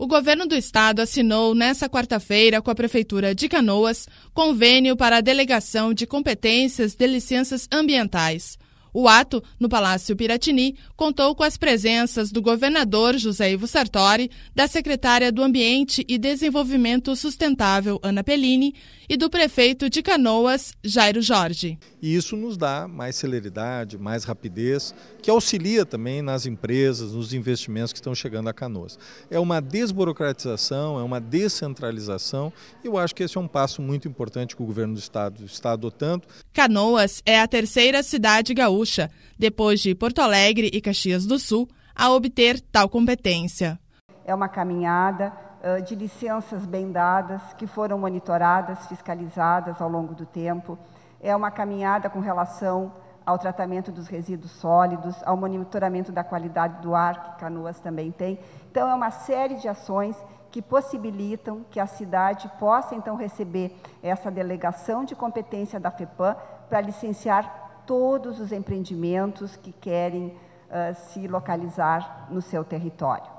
O governo do estado assinou nesta quarta-feira com a prefeitura de Canoas convênio para a delegação de competências de licenças ambientais. O ato, no Palácio Piratini, contou com as presenças do governador José Ivo Sartori, da secretária do Ambiente e Desenvolvimento Sustentável, Ana Pellini, e do prefeito de Canoas, Jairo Jorge. E isso nos dá mais celeridade, mais rapidez, que auxilia também nas empresas, nos investimentos que estão chegando a Canoas. É uma desburocratização, é uma descentralização, e eu acho que esse é um passo muito importante que o governo do Estado está adotando. Canoas é a terceira cidade gaúcha Gaúcha, depois de Porto Alegre e Caxias do Sul, a obter tal competência. É uma caminhada uh, de licenças bem dadas, que foram monitoradas, fiscalizadas ao longo do tempo. É uma caminhada com relação ao tratamento dos resíduos sólidos, ao monitoramento da qualidade do ar, que Canoas também tem. Então, é uma série de ações que possibilitam que a cidade possa, então, receber essa delegação de competência da FEPAM para licenciar todos os empreendimentos que querem uh, se localizar no seu território.